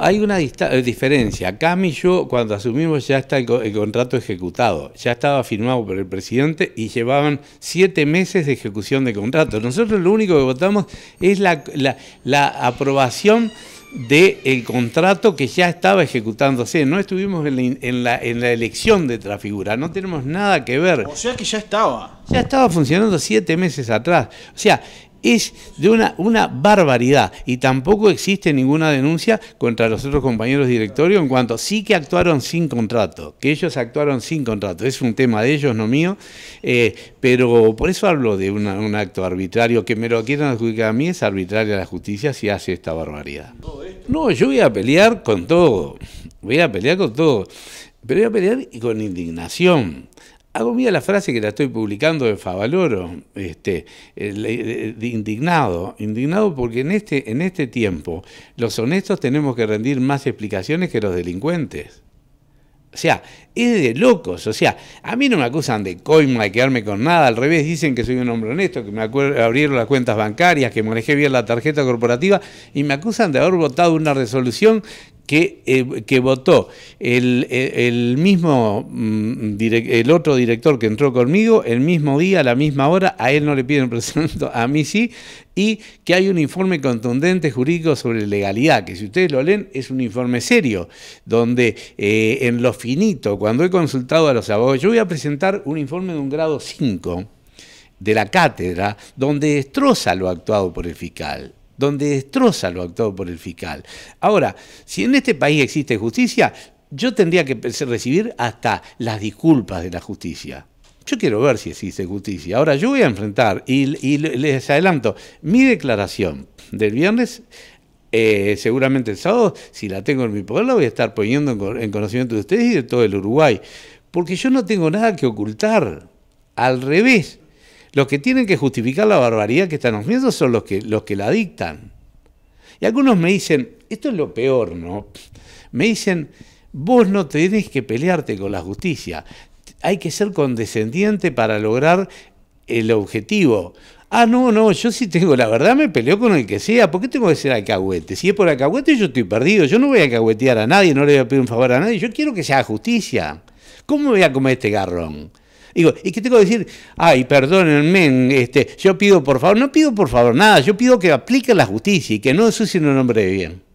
hay una eh, diferencia. Cami y yo, cuando asumimos, ya está el, contrato ejecutado. Ya estaba firmado por el presidente y llevaban siete meses de ejecución de contrato. Nosotros lo único que votamos es la, la, aprobación del contrato que ya estaba ejecutándose. No estuvimos en la, en, la, en la, elección de Trafigura, no tenemos nada que ver. O sea que ya estaba. Ya estaba funcionando siete meses atrás. O sea, es de una, una barbaridad y tampoco existe ninguna denuncia contra los otros compañeros directorio en cuanto sí que actuaron sin contrato, que ellos actuaron sin contrato, es un tema de ellos, no mío, eh, pero por eso hablo de un acto arbitrario, que me lo quieran adjudicar a mí es arbitraria la justicia si hace esta barbaridad. No, yo voy a pelear con todo, voy a pelear con todo, pero voy a pelear y con indignación. Hago mía la frase que la estoy publicando de Favaloro, este, eh, eh, indignado, indignado porque en este, en este tiempo los honestos tenemos que rendir más explicaciones que los delincuentes. O sea, es de locos. O sea, a mí no me acusan de coima, de quedarme con nada. Al revés, dicen que soy un hombre honesto, que me abrieron las cuentas bancarias, que manejé bien la tarjeta corporativa y me acusan de haber votado una resolución eh, que, votó el, eh, mismo, mm, el otro director que entró conmigo, el mismo día, a la misma hora, a él no le piden presento, a mí sí, y que hay un informe contundente jurídico sobre legalidad, que si ustedes lo leen es un informe serio, donde eh, en lo finito, cuando he consultado a los abogados, yo voy a presentar un informe de un grado 5 de la cátedra, donde destroza lo actuado por el fiscal donde destroza lo actuado por el fiscal. Ahora, si en este país existe justicia, yo tendría que recibir hasta las disculpas de la justicia. Yo quiero ver si existe justicia. Ahora, yo voy a enfrentar, y, les adelanto, mi declaración del viernes eh, seguramente el sábado, si la tengo en mi poder, la voy a estar poniendo en, conocimiento de ustedes y de todo el Uruguay. Porque yo no tengo nada que ocultar. Al revés, los que tienen que justificar la barbaridad que están haciendo son los que, los que la dictan. Y algunos me dicen, esto es lo peor, ¿no? Me dicen, vos no tenés que pelearte con la justicia. Hay que ser condescendiente para lograr el objetivo. Ah, no, no, yo sí tengo la verdad, me peleo con el que sea. ¿Por qué tengo que ser alcahuete? Si es por alcahuete, yo estoy perdido. Yo no voy a alcahuetear a nadie, no le voy a pedir un favor a nadie. Yo quiero que sea justicia. ¿Cómo voy a comer este garrón? Digo, ¿y qué tengo que decir? Ay, perdónenme, este, yo pido por favor, no pido por favor nada, yo pido que aplique la justicia y que no ensucien el nombre de bien.